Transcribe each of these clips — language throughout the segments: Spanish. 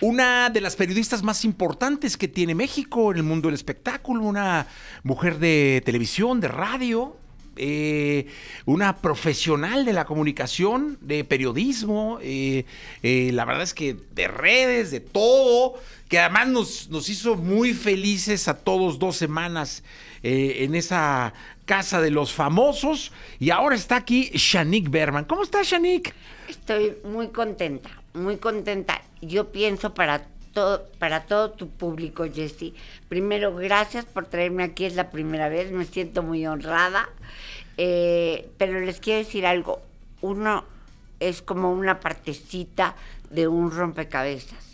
una de las periodistas más importantes que tiene México en el mundo del espectáculo, una mujer de televisión, de radio, eh, una profesional de la comunicación, de periodismo, eh, eh, la verdad es que de redes, de todo, que además nos, nos hizo muy felices a todos dos semanas en esa casa de los famosos. Y ahora está aquí Shanique Berman. ¿Cómo estás, Shanique? Estoy muy contenta, muy contenta yo pienso para todo, para todo tu público, Jessy. Primero, gracias por traerme aquí, es la primera vez, me siento muy honrada. Eh, pero les quiero decir algo, uno es como una partecita de un rompecabezas.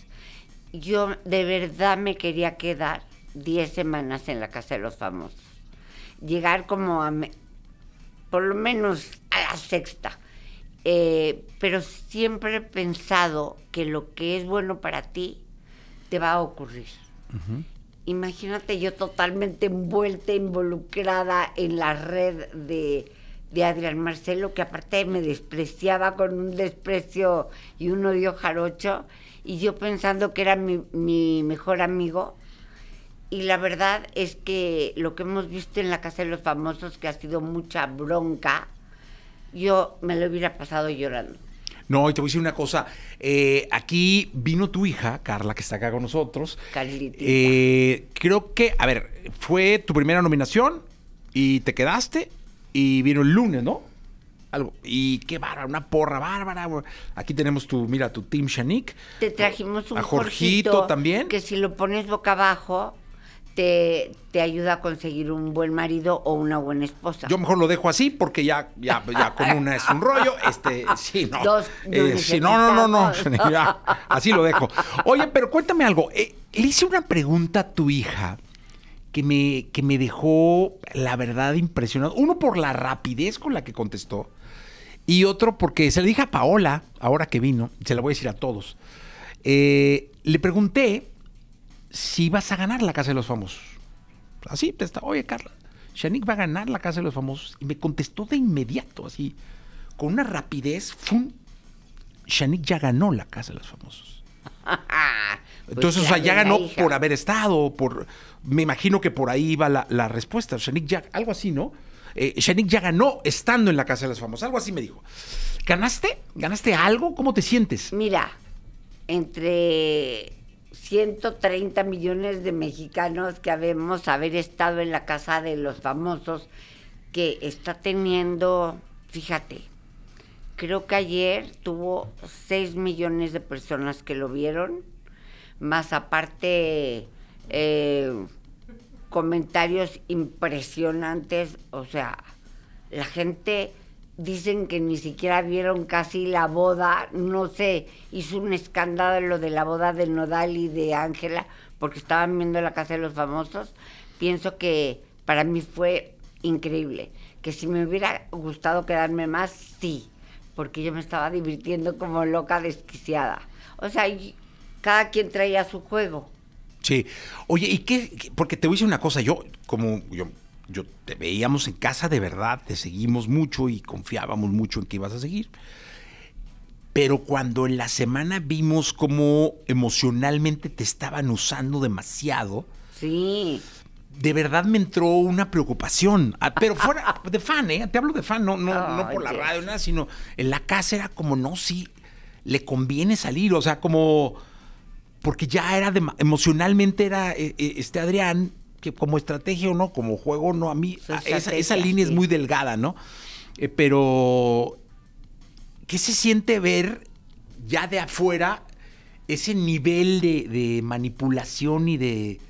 Yo de verdad me quería quedar 10 semanas en la Casa de los Famosos. Llegar como a, por lo menos a la sexta eh, pero siempre he pensado que lo que es bueno para ti te va a ocurrir. Imagínate yo totalmente envuelta, involucrada en la red de, de Adrián Marcelo, que aparte me despreciaba con un desprecio y un odio jarocho, y yo pensando que era mi mejor amigo. Y la verdad es que lo que hemos visto en la Casa de los Famosos, que ha sido mucha bronca, yo me lo hubiera pasado llorando. No, y te voy a decir una cosa. Eh, aquí vino tu hija, Carla, que está acá con nosotros. Carlita. Eh, creo que, a ver, fue tu primera nominación y te quedaste y vino el lunes, ¿no? Algo. Y qué bárbara, una porra bárbara. Aquí tenemos tu, mira, tu Team Shanik. Te trajimos un a también. Que si lo pones boca abajo, te, ayuda a conseguir un buen marido o una buena esposa. Yo mejor lo dejo así porque ya, ya, con una es un rollo. Este, sí, no. Dos, eh, sí, no, no, no, no. así lo dejo. Oye, pero cuéntame algo. Eh, le hice una pregunta a tu hija que me, que me dejó, la verdad, impresionado. Uno por la rapidez con la que contestó. Y otro porque se le dije a Paola, ahora que vino, se la voy a decir a todos. Eh, le pregunté si vas a ganar la Casa de los Famosos. Así, te está, oye Carla, Shanik va a ganar la Casa de los Famosos. Y me contestó de inmediato, así, con una rapidez, ¡fum! Shanik ya ganó la Casa de los Famosos. Pues Entonces, o sea, ya ganó por haber estado, por... Me imagino que por ahí va la, respuesta. Shanik ya, algo así, ¿no? Eh, ya ganó estando en la Casa de los Famosos, algo así me dijo. ¿Ganaste? ¿Ganaste algo? ¿Cómo te sientes? Mira, entre 130 millones de mexicanos que habemos haber estado en la casa de los famosos que está teniendo, fíjate, creo que ayer tuvo 6 millones de personas que lo vieron, más aparte eh, comentarios impresionantes, o sea, la gente dicen que ni siquiera vieron casi la boda, no sé, hizo un escándalo lo de la boda de Nodal y de Ángela, porque estaban viendo la casa de los famosos. Pienso que para mí fue increíble, que si me hubiera gustado quedarme más, sí, porque yo me estaba divirtiendo como loca desquiciada. O sea, cada quien traía su juego. Sí. Oye, ¿y qué? Porque te voy a decir una cosa, yo como yo yo te veíamos en casa de verdad, te seguimos mucho y confiábamos mucho en que ibas a seguir. Pero cuando en la semana vimos cómo emocionalmente te estaban usando demasiado. Sí. De verdad me entró una preocupación. Ah, pero fuera de fan, ¿eh? Te hablo de fan, no, no, por la radio, sino en la casa era como, no, sí, le conviene salir. O sea, como. Porque ya era emocionalmente era eh, eh, este Adrián como estrategia o no, como juego no, a mí esa, línea es muy delgada, ¿no? Eh, pero, ¿qué se siente ver ya de afuera ese nivel de, de, manipulación y de,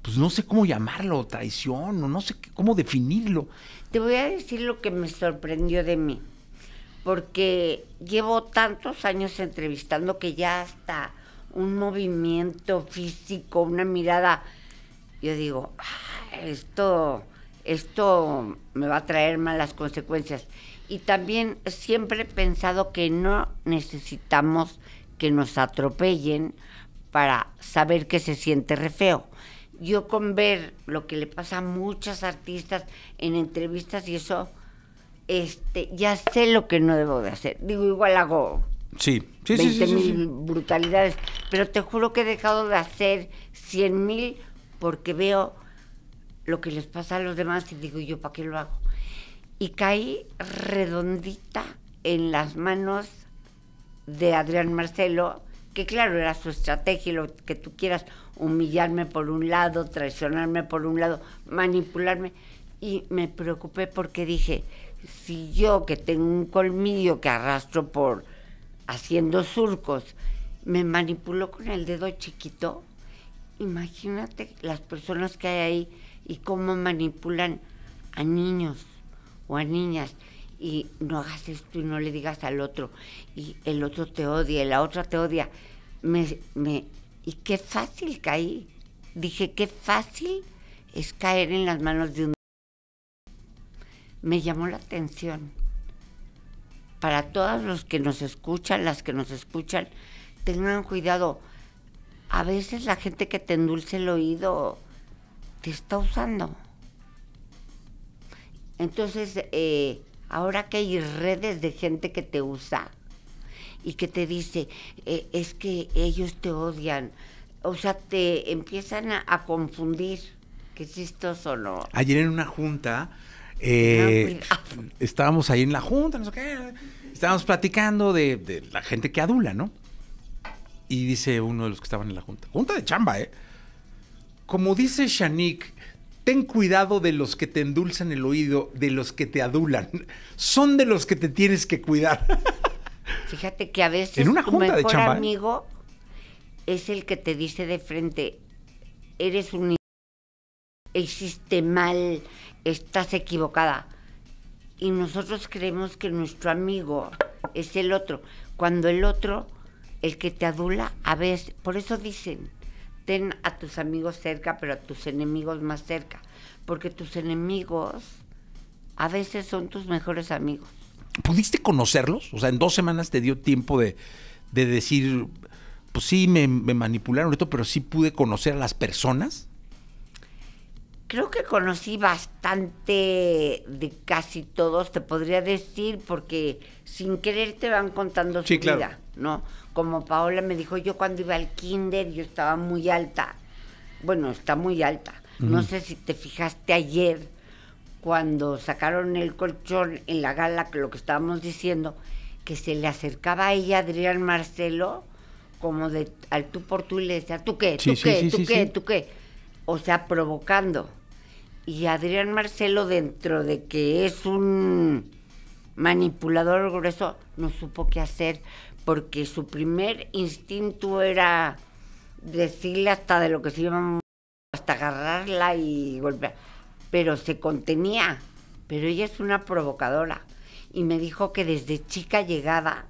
pues no sé cómo llamarlo, traición, o no sé cómo definirlo? Te voy a decir lo que me sorprendió de mí, porque llevo tantos años entrevistando que ya hasta un movimiento físico, una mirada yo digo, esto, esto me va a traer malas consecuencias. Y también siempre he pensado que no necesitamos que nos atropellen para saber que se siente re feo. Yo con ver lo que le pasa a muchas artistas en entrevistas y eso, este, ya sé lo que no debo de hacer. Digo, igual hago sí. Sí, 20 mil brutalidades, pero te juro que he dejado de hacer 100 mil porque veo lo que les pasa a los demás y digo, ¿yo para qué lo hago? Y caí redondita en las manos de Adrián Marcelo, que claro, era su estrategia lo que tú quieras, humillarme por un lado, traicionarme por un lado, manipularme. Y me preocupé porque dije, si yo que tengo un colmillo que arrastro por haciendo surcos, me manipuló con el dedo chiquito, imagínate las personas que hay ahí y cómo manipulan a niños o a niñas y no hagas esto y no le digas al otro y el otro te odia y la otra te odia. Me, me, y qué fácil caí. Dije, qué fácil es caer en las manos de un... Me llamó la atención. Para todos los que nos escuchan, las que nos escuchan, tengan cuidado a veces la gente que te endulce el oído te está usando. Entonces, eh, ahora que hay redes de gente que te usa y que te dice, eh, es que ellos te odian, o sea, te empiezan a, confundir. Qué o ¿no? Ayer en una junta, ah, eh, estábamos ahí en la junta, no estábamos platicando de la gente que adula, ¿no? Y dice uno de los que estaban en la junta. Junta de chamba, ¿eh? Como dice Shanik, ten cuidado de los que te endulzan el oído, de los que te adulan. Son de los que te tienes que cuidar. Fíjate que a veces en una junta de ¿eh? amigo es el que te dice de frente, eres un... Existe mal, estás equivocada. Y nosotros creemos que nuestro amigo es el otro, cuando el otro el que te adula a veces, por eso dicen, ten a tus amigos cerca, pero a tus enemigos más cerca, porque tus enemigos a veces son tus mejores amigos. ¿Pudiste conocerlos? O sea, en dos semanas te dio tiempo de, decir, pues sí, me, manipularon esto, pero sí pude conocer a las personas. Creo que conocí bastante de casi todos, te podría decir, porque sin querer te van contando sí, claro. ¿no? Como Paola me dijo, yo cuando iba al kinder yo estaba muy alta. Bueno, está muy alta. No sé si te fijaste ayer cuando sacaron el colchón en la gala, lo que estábamos diciendo, que se le acercaba a ella Adrián Marcelo como de al tú por tú y le decía, ¿tú qué? ¿Tú qué? ¿Tú qué? ¿Tú qué? O sea, provocando. Y Adrián Marcelo, dentro de que es un manipulador grueso, no supo qué hacer porque su primer instinto era decirle hasta de lo que se llama, hasta agarrarla y golpear. Pero se contenía, pero ella es una provocadora. Y me dijo que desde chica llegaba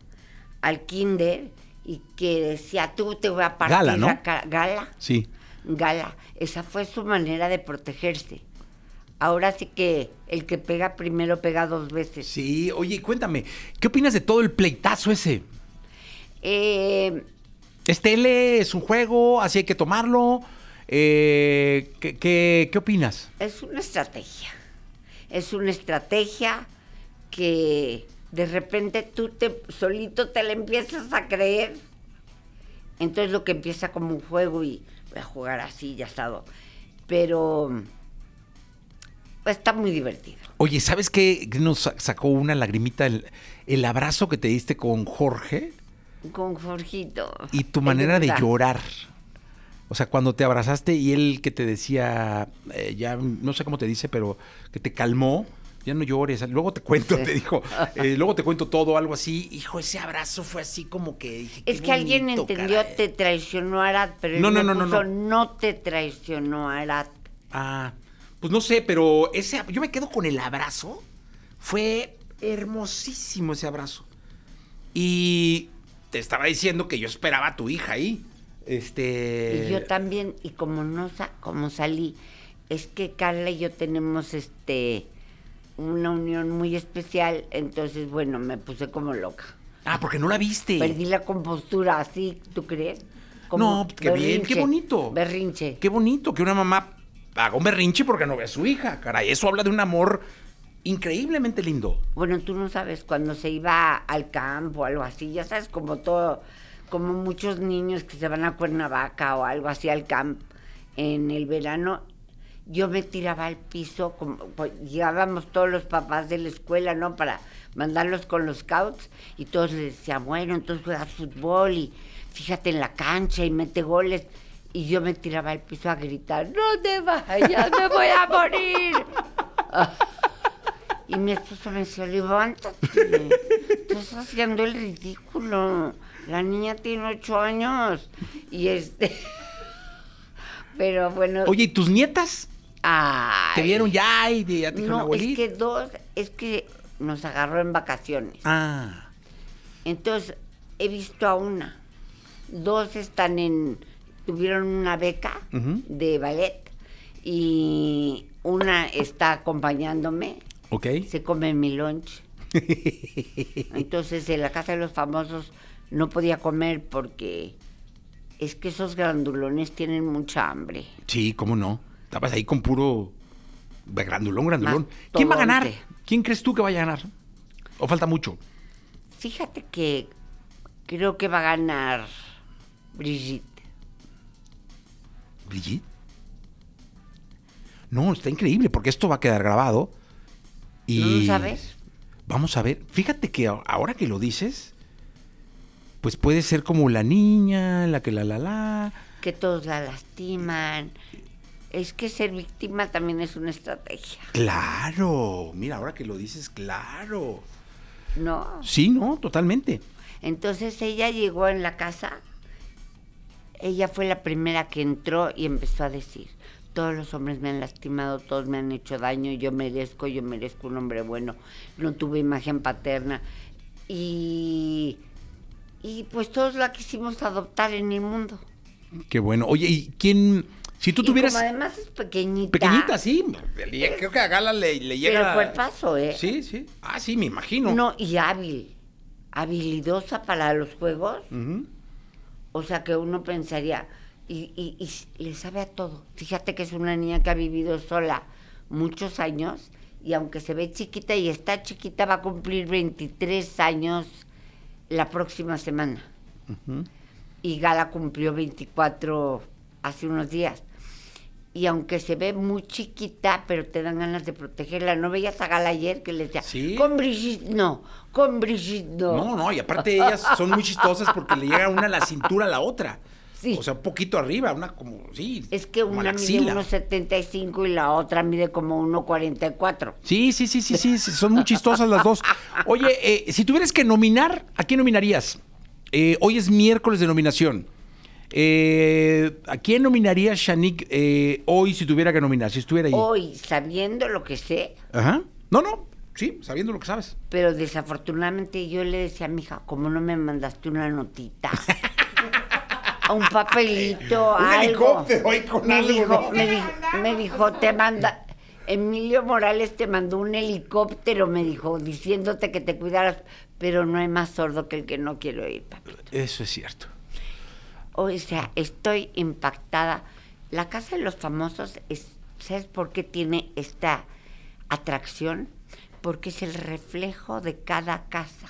al kinder y que decía, tú te voy a partir Gala, ¿no? Gala. Sí. Gala. Esa fue su manera de protegerse. Ahora sí que el que pega primero pega dos veces. Sí, oye, cuéntame, ¿qué opinas de todo el pleitazo ese? Eh, ¿Es tele? ¿Es un juego? ¿Así hay que tomarlo? Eh, ¿qué, opinas? Es una estrategia. Es una estrategia que de repente tú te, solito te la empiezas a creer. Entonces lo que empieza como un juego y voy a jugar así, ya está. Pero pues, está muy divertido. Oye, ¿sabes qué nos sacó una lagrimita? El, el abrazo que te diste con Jorge con Jorgito. Y tu manera de llorar. O sea, cuando te abrazaste y él que te decía, eh, ya no sé cómo te dice, pero que te calmó, ya no llores. Luego te cuento, te dijo, eh, luego te cuento todo, algo así. Hijo, ese abrazo fue así como que dije, Es que alguien entendió, te traicionó Arad, pero no, él no, no, no, no, no te traicionó Arad. Ah, pues no sé, pero ese, yo me quedo con el abrazo. Fue hermosísimo ese abrazo. Y te estaba diciendo que yo esperaba a tu hija ahí. Este. Y yo también, y como no sa como salí, es que Carla y yo tenemos este una unión muy especial, entonces bueno, me puse como loca. Ah, porque no la viste. Perdí la compostura, así, ¿tú crees? Como no, qué bien, qué bonito. Berrinche. Qué bonito que una mamá haga un berrinche porque no ve a su hija, caray. Eso habla de un amor increíblemente lindo. Bueno, tú no sabes, cuando se iba al campo, algo así, ya sabes, como todo, como muchos niños que se van a Cuernavaca o algo así al campo en el verano, yo me tiraba al piso, como, pues, llegábamos todos los papás de la escuela, ¿no? Para mandarlos con los scouts y todos les decían, bueno, entonces juegas fútbol y fíjate en la cancha y mete goles. Y yo me tiraba al piso a gritar, no te vayas, me voy a morir. Y mi esposo me decía, levántate, estás haciendo el ridículo. La niña tiene ocho años. Y este... Pero bueno... Oye, ¿y tus nietas? Ay, te vieron ya y ya te no, Es que dos, es que nos agarró en vacaciones. Ah. Entonces, he visto a una. Dos están en, tuvieron una beca de ballet y una está acompañándome se come mi lunch. Entonces en la casa de los famosos no podía comer porque es que esos grandulones tienen mucha hambre. Sí, cómo no. Estabas ahí con puro grandulón, grandulón. ¿Quién va a ganar? ¿Quién crees tú que vaya a ganar? ¿O falta mucho? Fíjate que creo que va a ganar Brigitte. ¿Brigitte? No, está increíble porque esto va a quedar grabado y ¿Vamos a ver? Vamos a ver. Fíjate que ahora que lo dices, pues puede ser como la niña, la que la la la. Que todos la lastiman. Es que ser víctima también es una estrategia. Claro. Mira, ahora que lo dices, claro. No. Sí, no, totalmente. Entonces ella llegó en la casa. Ella fue la primera que entró y empezó a decir, todos los hombres me han lastimado, todos me han hecho daño, yo merezco, yo merezco un hombre bueno, no tuve imagen paterna. Y, y pues todos la quisimos adoptar en el mundo. Qué bueno. Oye, ¿y quién... Si tú tuvieras. además es pequeñita. Pequeñita, sí. Creo que a Gala le, llega. Pero fue el paso, ¿eh? Sí, sí. Ah, sí, me imagino. No, y hábil. Habilidosa para los juegos. O sea que uno pensaría, y, le sabe a todo. Fíjate que es una niña que ha vivido sola muchos años y aunque se ve chiquita y está chiquita, va a cumplir 23 años la próxima semana. Y Gala cumplió 24 hace unos días. Y aunque se ve muy chiquita, pero te dan ganas de protegerla. ¿No veías a Gala ayer que les decía, con Brigitte no, con Brigitte no? No, y aparte ellas son muy chistosas porque le llega una a la cintura a la otra. O sea, un poquito arriba, una como, sí. Es que una mide 1,75 y la otra mide como 1,44. Sí, sí, sí, sí, sí, son muy chistosas las dos. Oye, eh, si tuvieras que nominar, ¿a quién nominarías? Eh, hoy es miércoles de nominación. Eh, ¿A quién nominarías, Shanik hoy si tuviera que nominar, si estuviera ahí? Hoy, sabiendo lo que sé. Ajá. No, no, Sí, sabiendo lo que sabes. Pero desafortunadamente yo le decía a mi hija, ¿cómo no me mandaste una notita? un papelito, un helicóptero con me Dijo, me, te manda. Emilio Morales te mandó un helicóptero, me dijo, diciéndote que te cuidaras, pero no hay más sordo que el que no quiere oír, papito. Eso es cierto. O sea, estoy impactada. La Casa de los Famosos, es, ¿sabes por qué tiene esta atracción? Porque es el reflejo de cada casa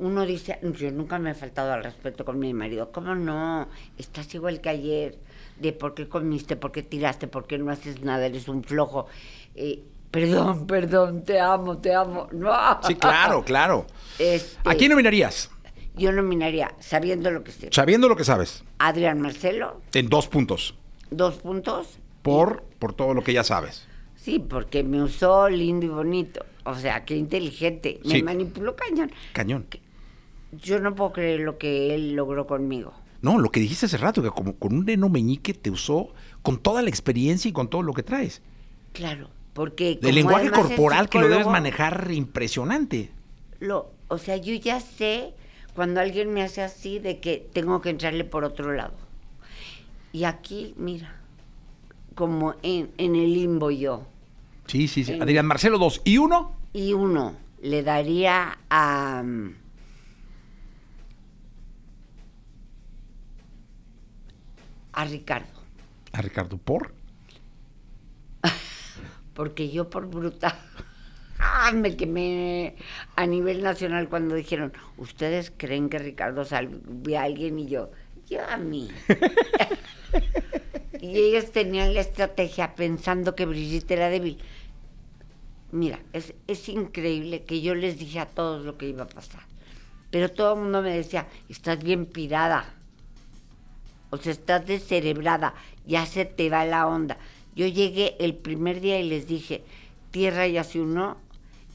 uno dice, yo nunca me he faltado al respeto con mi marido. ¿Cómo no? Estás igual que ayer. De por qué comiste, por qué tiraste, por qué no haces nada, eres un flojo. Eh, perdón, perdón, te amo, te amo. No. Sí, claro, claro. Este, ¿A quién nominarías? Yo nominaría, sabiendo lo que sé. Sabiendo lo que sabes. Adrián Marcelo. En dos puntos. Dos puntos. Por, por todo lo que ya sabes. Sí, porque me usó lindo y bonito. O sea, qué inteligente. Me manipuló cañón. Cañón. Yo no puedo creer lo que él logró conmigo. No, lo que dijiste hace rato, que como con un neno meñique te usó con toda la experiencia y con todo lo que traes. Claro, porque... el lenguaje corporal que lo debes manejar impresionante. Lo, o sea, yo ya sé cuando alguien me hace así de que tengo que entrarle por otro lado. Y aquí, mira, como en, el limbo yo. Sí, sí, sí. Marcelo, dos. ¿Y uno? Y uno. Le daría a... A Ricardo. ¿A Ricardo por? Porque yo por bruta me quemé a nivel nacional cuando dijeron, ¿ustedes creen que Ricardo salvó a alguien? Y yo, yo a mí. y ellos tenían la estrategia pensando que Brigitte era débil. Mira, es, es increíble que yo les dije a todos lo que iba a pasar. Pero todo el mundo me decía, estás bien pirada. O sea, estás descerebrada, ya se te va la onda. Yo llegué el primer día y les dije, tierra ya se uno,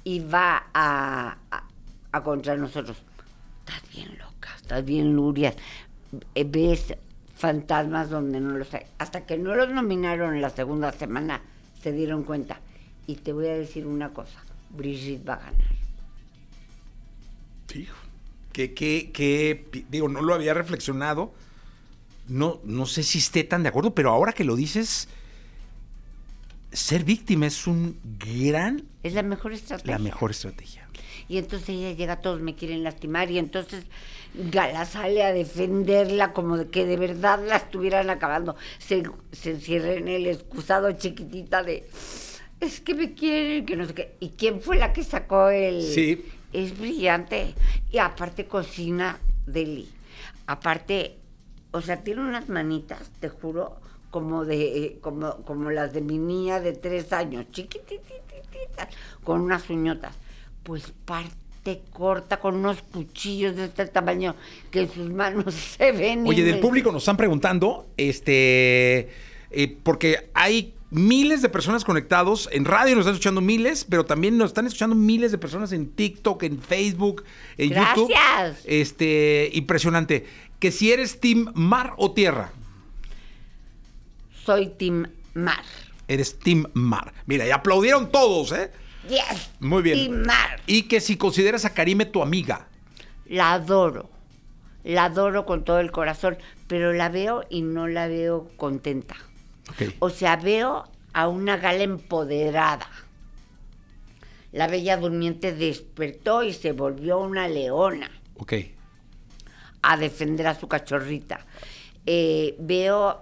y va a, contra nosotros. Estás bien loca, estás bien lurias. Eh, ves fantasmas donde no los hay. Hasta que no los nominaron la segunda semana, se dieron cuenta. Y te voy a decir una cosa, Brigitte va a ganar. que, que, que, digo, no lo había reflexionado, no, no sé si esté tan de acuerdo, pero ahora que lo dices, ser víctima es un gran... Es la mejor estrategia. La mejor estrategia. Y entonces ella llega, todos me quieren lastimar y entonces Gala sale a defenderla como de que de verdad la estuvieran acabando. Se, se encierra en el excusado chiquitita de, es que me quieren, que no sé qué. ¿Y quién fue la que sacó el...? Sí. Es brillante. Y aparte cocina Deli. Aparte o sea, tiene unas manitas, te juro, como de eh, como, como las de mi niña de tres años, chiquititititas, con unas uñotas. Pues parte corta con unos cuchillos de este tamaño que sus manos se ven. Oye, del público nos están preguntando, este, eh, porque hay miles de personas conectados. En radio nos están escuchando miles, pero también nos están escuchando miles de personas en TikTok, en Facebook, en YouTube. Gracias. Este, impresionante que si eres team mar o tierra. Soy team mar. Eres team mar. Mira, y aplaudieron todos, ¿eh? Yes. Muy bien. Team mar. Y que si consideras a Karime tu amiga. La adoro. La adoro con todo el corazón, pero la veo y no la veo contenta. Okay. O sea, veo a una gala empoderada. La bella durmiente despertó y se volvió una leona. Ok a defender a su cachorrita. Eh, veo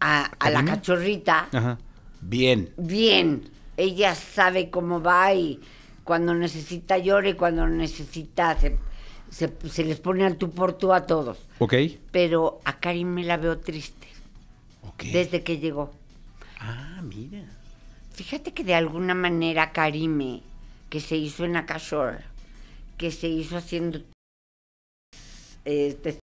a, la cachorrita. Ajá. Bien. Bien. Ella sabe cómo va y cuando necesita llora y cuando necesita se, les pone al tú por tú a todos. Ok. Pero a Karim la veo triste. Ok. Desde que llegó. Ah, mira. Fíjate que de alguna manera Karime, que se hizo en Akashore, que se hizo haciendo este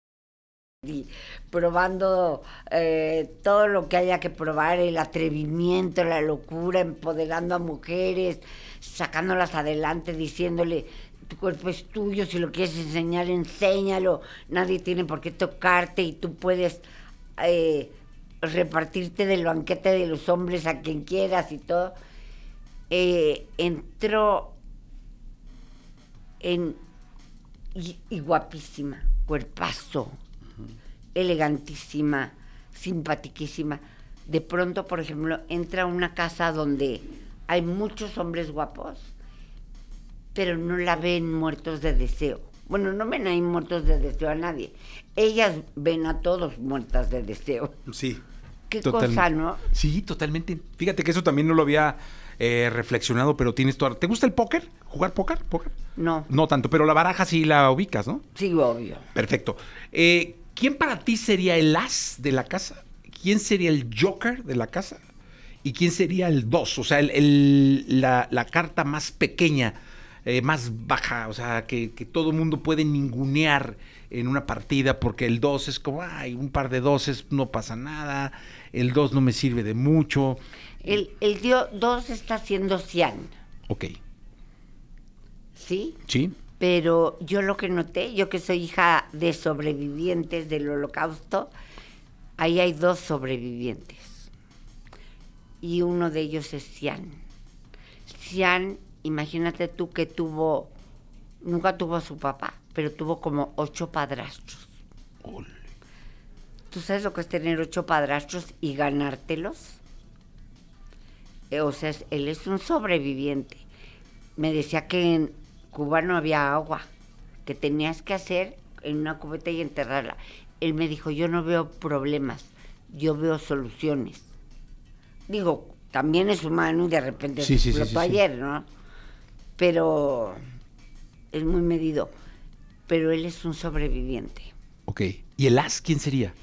probando eh, todo lo que haya que probar, el atrevimiento, la locura, empoderando a mujeres, sacándolas adelante, diciéndole, tu cuerpo es tuyo, si lo quieres enseñar, enséñalo, nadie tiene por qué tocarte y tú puedes eh, repartirte del banquete de los hombres a quien quieras y todo. Eh, entró en... y guapísima cuerpazo, elegantísima, simpatiquísima. De pronto, por ejemplo, entra a una casa donde hay muchos hombres guapos, pero no la ven muertos de deseo. Bueno, no ven ahí muertos de deseo a nadie. Ellas ven a todos muertas de deseo. Sí. Qué cosa, ¿no? Sí, totalmente. Fíjate que eso también no lo había eh, reflexionado, pero tienes tu... ¿Te gusta el póker? ¿Jugar póker? ¿Póker? No. No tanto, pero la baraja sí la ubicas, ¿no? Sí, obvio. Perfecto. Eh, ¿Quién para ti sería el as de la casa? ¿Quién sería el joker de la casa? ¿Y quién sería el dos? O sea, el, la, carta más pequeña, eh, más baja, o sea, que, todo mundo puede ningunear en una partida, porque el 2 es como, ay, un par de doses no pasa nada, el 2 no me sirve de mucho. El, el dio 2 está siendo cian. Ok. ¿Sí? Sí. Pero yo lo que noté, yo que soy hija de sobrevivientes del holocausto, ahí hay dos sobrevivientes. Y uno de ellos es Cian. Cian, imagínate tú que tuvo, nunca tuvo a su papá, pero tuvo como ocho padrastros. ¿Tú sabes lo que es tener ocho padrastros y ganártelos? Eh, o sea, él es un sobreviviente. Me decía que en Cuba no había agua, que tenías que hacer en una cubeta y enterrarla. Él me dijo, yo no veo problemas, yo veo soluciones. Digo, también es humano y de repente se ayer, ¿no? Pero es muy medido. Pero él es un sobreviviente. Ok. ¿Y el as quién sería?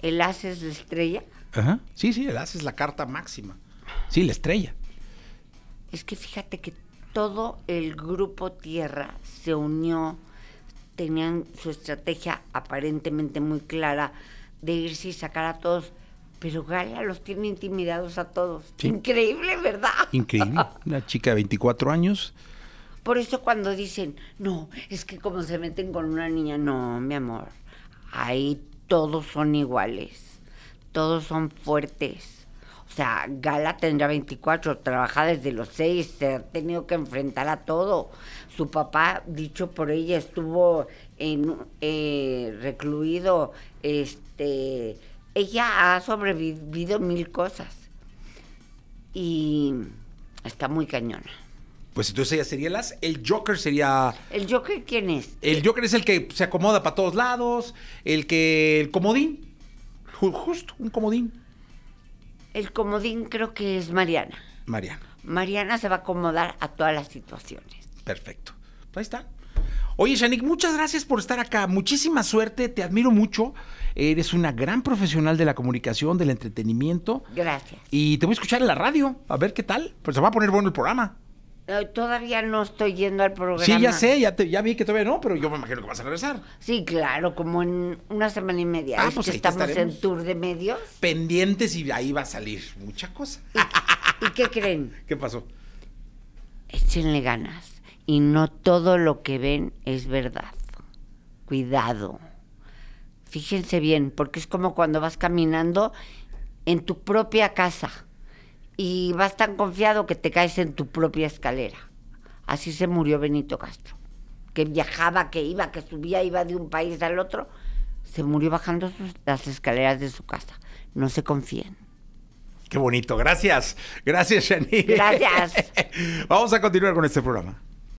El as es la estrella. Ajá. Sí, sí, el as es la carta máxima. Sí, la estrella. Es que fíjate que todo el grupo Tierra se unió, tenían su estrategia aparentemente muy clara de irse y sacar a todos, pero Gala los tiene intimidados a todos. Increíble, ¿verdad? Increíble. Una chica de 24 años. Por eso cuando dicen, no, es que como se meten con una niña, no, mi amor, ahí todos son iguales, todos son fuertes sea, Gala tendrá 24, trabaja desde los 6, se ha tenido que enfrentar a todo. Su papá, dicho por ella, estuvo en, eh, recluido. Este, ella ha sobrevivido mil cosas. Y está muy cañona. Pues entonces ella sería las. El Joker sería. ¿El Joker quién es? El Joker es el que se acomoda para todos lados, el que. el comodín. Justo, un comodín. El comodín creo que es Mariana. Mariana. Mariana se va a acomodar a todas las situaciones. Perfecto. ahí está. Oye, Shanik, muchas gracias por estar acá. Muchísima suerte, te admiro mucho. Eres una gran profesional de la comunicación, del entretenimiento. Gracias. Y te voy a escuchar en la radio, a ver qué tal. Pues se va a poner bueno el programa. Eh, todavía no estoy yendo al programa. Sí, ya sé, ya, vi que todavía no, pero yo me imagino que vas a regresar. Sí, claro, como en una semana y media. Ah, pues estamos en tour de medios. Pendientes y ahí va a salir mucha cosa. ¿Y, ¿y qué creen? ¿Qué pasó? Échenle ganas. Y no todo lo que ven es verdad. Cuidado. Fíjense bien, porque es como cuando vas caminando en tu propia casa y vas tan confiado que te caes en tu propia escalera. Así se murió Benito Castro, que viajaba, que iba, que subía, iba de un país al otro. Se murió bajando las escaleras de su casa. No se confíen. Qué bonito, gracias. Gracias, Shani. Gracias. Vamos a continuar con este programa.